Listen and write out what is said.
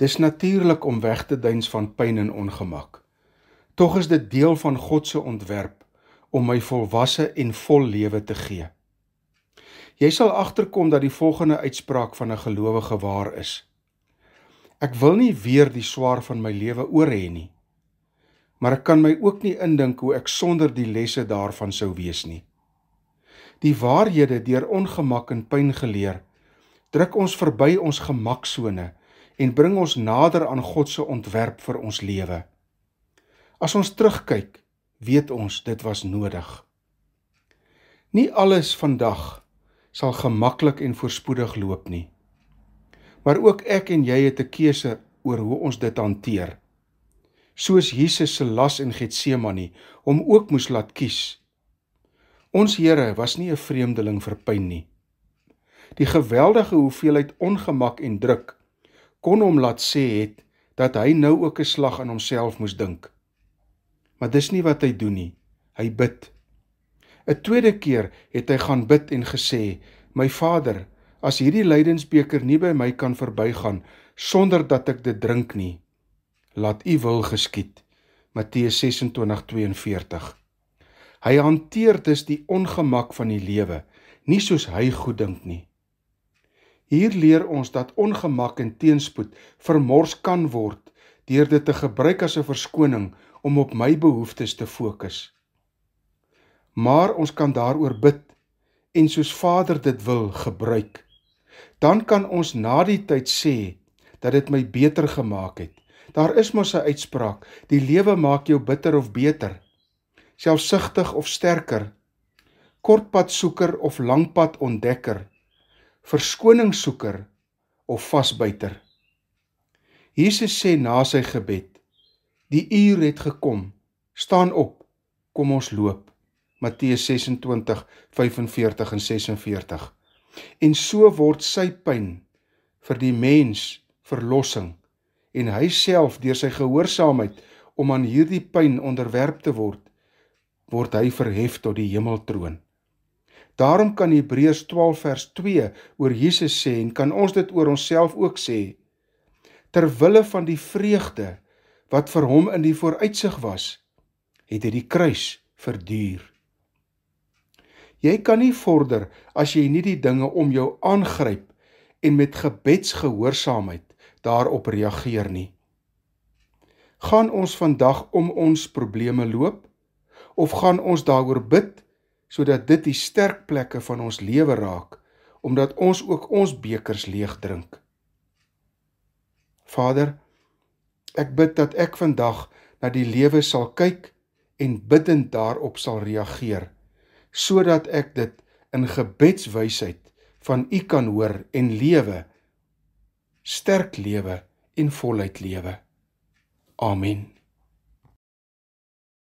Dis natuurlik om weg te duins van pyn en ongemak. Tog is dit deel van God se ontwerp om my volwasse en vol lewe te gee. Jy sal agterkom dat die volgende uitspraak van 'n gelowige waar is. Ek wil nie weer die swaar van my lewe oor hê nie. Maar ek kan my ook nie indink hoe ek sonder die lesse daarvan sou wees nie. Die waarhede deur ongemak en pyn geleer, druk ons verby ons gemaksones en bring ons nader aan God se ontwerp vir ons lewe. As ons terugkyk, weet ons dit was nodig. Nie alles vandag sal gemaklik en voorspoedig loop nie. Maar ook ek en jy het 'n keuse oor hoe ons dit hanteer. Soos Jesus se las in Getsemane hom ook moes laat kies. Ons Here was nie 'n vreemdeling vir pyn nie. Die geweldige hoeveelheid ongemak en druk kon hom laat sê het dat hy nou ook 'n slag aan homself moes dink. Maar dis nie wat hy doen nie. Hy bid. 'n Tweede keer het hy gaan bid en gesê: "My Vader, as hierdie lydensbeker nie by my kan verbygaan sonder dat ek dit drink nie, laat U wil geskied." Matteus 26:42. Hy hanteer dus die ongemak van die lewe, nie soos hy goed dink nie. Hier leer ons dat ongemak en teenspoed vermors kan word deur dit te gebruik as 'n verskoning om op my behoeftes te fokus. Maar ons kan daaroor bid en soos Vader dit wil gebruik. Dan kan ons na die tyd sê dat dit my beter gemaak het. Daar is mos 'n uitspraak: die lewe maak jou bitter of beter, selfsugtig of sterker, kortpad soeker of langpad ontdekker verskoningssoeker of vasbyter. Jesus sê na sy gebed: "Die uur het gekom. Staan op. Kom ons loop." Matteus 26:45 en 46. En so word sy pyn vir die mens verlossing en hy self deur sy gehoorsaamheid om aan hierdie pyn onderwerf te word word hy verhef tot die hemeltroon Daarom kan Hebreërs 12 vers 2 oor Jesus sê en kan ons dit oor onsself ook sê. Ter wille van die vreugde wat vir hom in die vooruitsig was, het hy die kruis verduur. Jy kan nie vorder as jy nie die dinge om jou aangryp en met gebedsgehoorsaamheid daarop reageer nie. Gaan ons vandag om ons probleme loop of gaan ons daaroor bid? sodat dit die sterk plekke van ons lewe raak omdat ons ook ons bekers leeg drink. Vader, ek bid dat ek vandag na die lewe sal kyk en bidtend daarop sal reageer sodat ek dit in gebedswysheid van U kan hoor en lewe sterk lewe en voluit lewe. Amen.